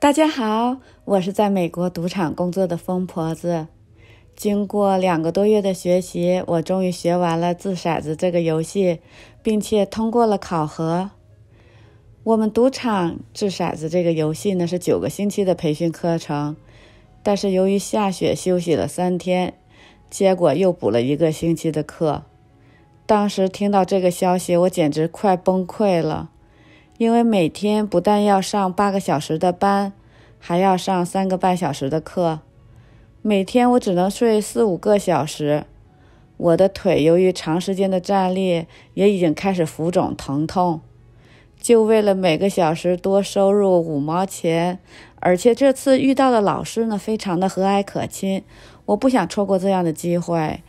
大家好，我是在美国赌场工作的疯婆子。经过两个多月的学习，我终于学完了掷骰子这个游戏，并且通过了考核。我们赌场掷骰子这个游戏呢是九个星期的培训课程，但是由于下雪休息了三天，结果又补了一个星期的课。当时听到这个消息，我简直快崩溃了。因为每天不但要上八个小时的班，还要上三个半小时的课，每天我只能睡四五个小时。我的腿由于长时间的站立，也已经开始浮肿疼痛。就为了每个小时多收入五毛钱，而且这次遇到的老师呢，非常的和蔼可亲。我不想错过这样的机会，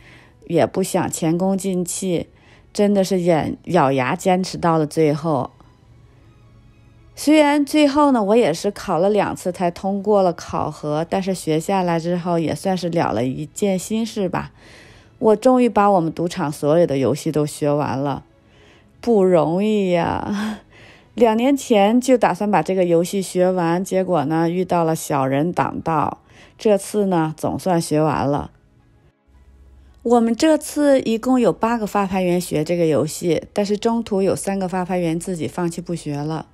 也不想前功尽弃，真的是眼咬牙坚持到了最后。虽然最后呢，我也是考了两次才通过了考核，但是学下来之后也算是了了一件心事吧。我终于把我们赌场所有的游戏都学完了，不容易呀！两年前就打算把这个游戏学完，结果呢遇到了小人挡道，这次呢总算学完了。我们这次一共有八个发牌员学这个游戏，但是中途有三个发牌员自己放弃不学了。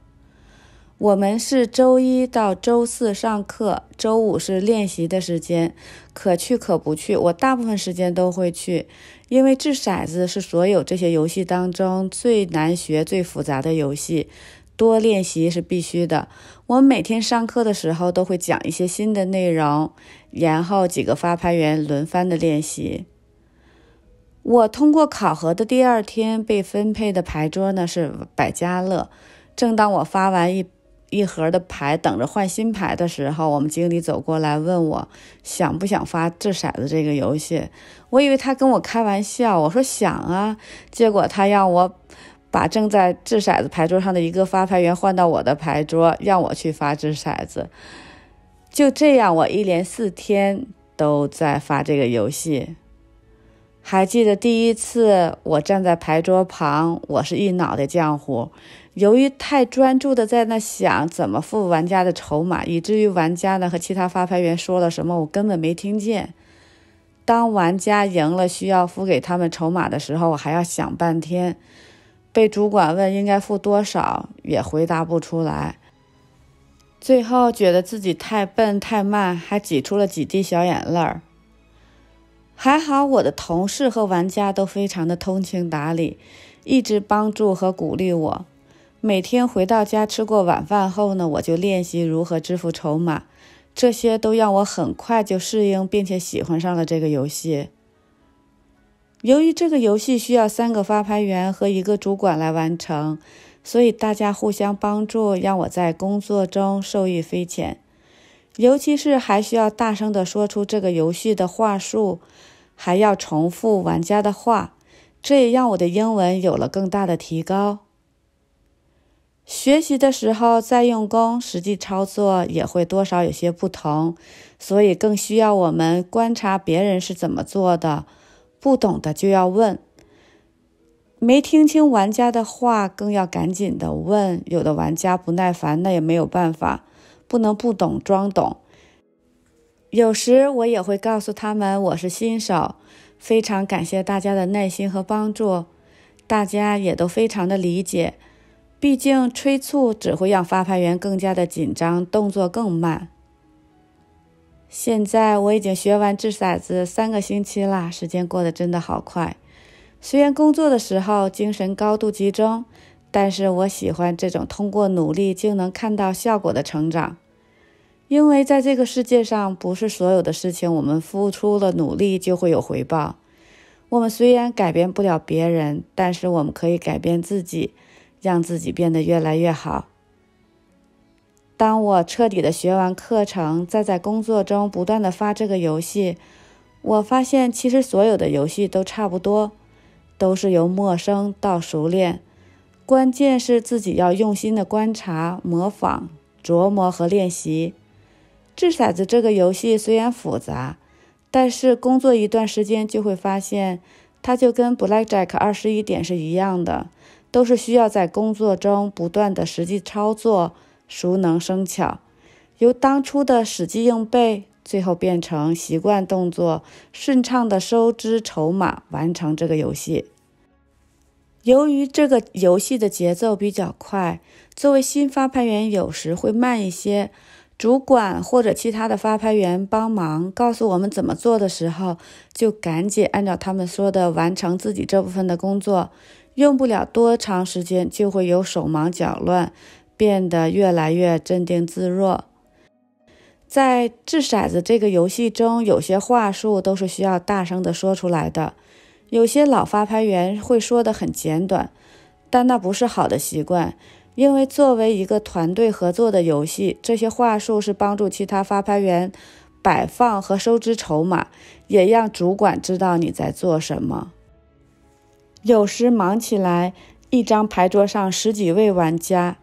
我们是周一到周四上课，周五是练习的时间，可去可不去。我大部分时间都会去，因为掷骰子是所有这些游戏当中最难学、最复杂的游戏，多练习是必须的。我每天上课的时候都会讲一些新的内容，然后几个发牌员轮番的练习。我通过考核的第二天被分配的牌桌呢是百家乐。正当我发完一。一盒的牌，等着换新牌的时候，我们经理走过来问我，想不想发掷骰子这个游戏？我以为他跟我开玩笑，我说想啊。结果他让我把正在掷骰子牌桌上的一个发牌员换到我的牌桌，让我去发掷骰子。就这样，我一连四天都在发这个游戏。还记得第一次我站在牌桌旁，我是一脑袋浆糊。由于太专注的在那想怎么付玩家的筹码，以至于玩家呢和其他发牌员说了什么，我根本没听见。当玩家赢了需要付给他们筹码的时候，我还要想半天，被主管问应该付多少也回答不出来。最后觉得自己太笨太慢，还挤出了几滴小眼泪儿。还好我的同事和玩家都非常的通情达理，一直帮助和鼓励我。每天回到家吃过晚饭后呢，我就练习如何支付筹码，这些都让我很快就适应并且喜欢上了这个游戏。由于这个游戏需要三个发牌员和一个主管来完成，所以大家互相帮助，让我在工作中受益匪浅。尤其是还需要大声地说出这个游戏的话术。还要重复玩家的话，这也让我的英文有了更大的提高。学习的时候再用功，实际操作也会多少有些不同，所以更需要我们观察别人是怎么做的，不懂的就要问。没听清玩家的话，更要赶紧的问。有的玩家不耐烦，那也没有办法，不能不懂装懂。有时我也会告诉他们我是新手，非常感谢大家的耐心和帮助，大家也都非常的理解，毕竟催促只会让发牌员更加的紧张，动作更慢。现在我已经学完掷骰子三个星期啦，时间过得真的好快。虽然工作的时候精神高度集中，但是我喜欢这种通过努力就能看到效果的成长。因为在这个世界上，不是所有的事情我们付出了努力就会有回报。我们虽然改变不了别人，但是我们可以改变自己，让自己变得越来越好。当我彻底的学完课程，再在工作中不断的发这个游戏，我发现其实所有的游戏都差不多，都是由陌生到熟练，关键是自己要用心的观察、模仿、琢磨和练习。掷骰子这个游戏虽然复杂，但是工作一段时间就会发现，它就跟 Black Jack 二十一点是一样的，都是需要在工作中不断的实际操作，熟能生巧，由当初的死记硬背，最后变成习惯动作，顺畅的收支筹码完成这个游戏。由于这个游戏的节奏比较快，作为新发牌员有时会慢一些。主管或者其他的发牌员帮忙告诉我们怎么做的时候，就赶紧按照他们说的完成自己这部分的工作。用不了多长时间，就会有手忙脚乱变得越来越镇定自若。在掷骰子这个游戏中，有些话术都是需要大声的说出来的。有些老发牌员会说的很简短，但那不是好的习惯。因为作为一个团队合作的游戏，这些话术是帮助其他发牌员摆放和收支筹码，也让主管知道你在做什么。有时忙起来，一张牌桌上十几位玩家，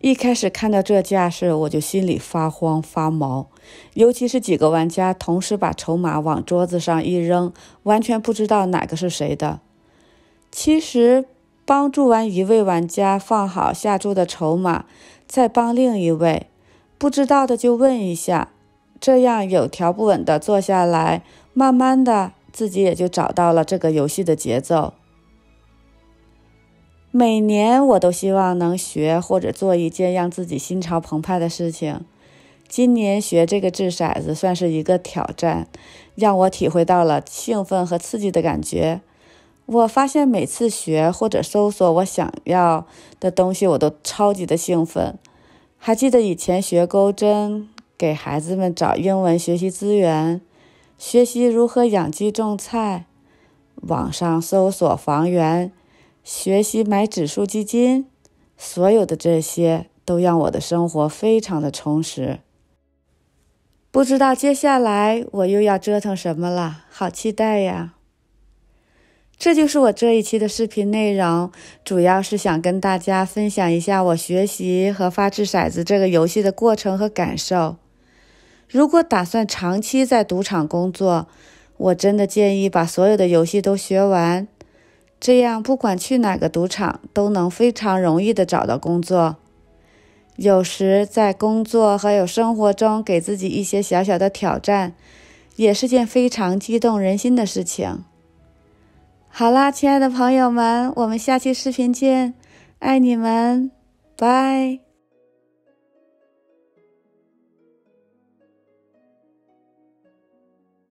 一开始看到这架势，我就心里发慌发毛，尤其是几个玩家同时把筹码往桌子上一扔，完全不知道哪个是谁的。其实。帮助完一位玩家放好下注的筹码，再帮另一位。不知道的就问一下，这样有条不紊的做下来，慢慢的自己也就找到了这个游戏的节奏。每年我都希望能学或者做一件让自己心潮澎湃的事情，今年学这个掷骰子算是一个挑战，让我体会到了兴奋和刺激的感觉。我发现每次学或者搜索我想要的东西，我都超级的兴奋。还记得以前学钩针，给孩子们找英文学习资源，学习如何养鸡种菜，网上搜索房源，学习买指数基金，所有的这些都让我的生活非常的充实。不知道接下来我又要折腾什么了，好期待呀！这就是我这一期的视频内容，主要是想跟大家分享一下我学习和发掷骰子这个游戏的过程和感受。如果打算长期在赌场工作，我真的建议把所有的游戏都学完，这样不管去哪个赌场都能非常容易的找到工作。有时在工作还有生活中给自己一些小小的挑战，也是件非常激动人心的事情。好啦，亲爱的朋友们，我们下期视频见，爱你们，拜。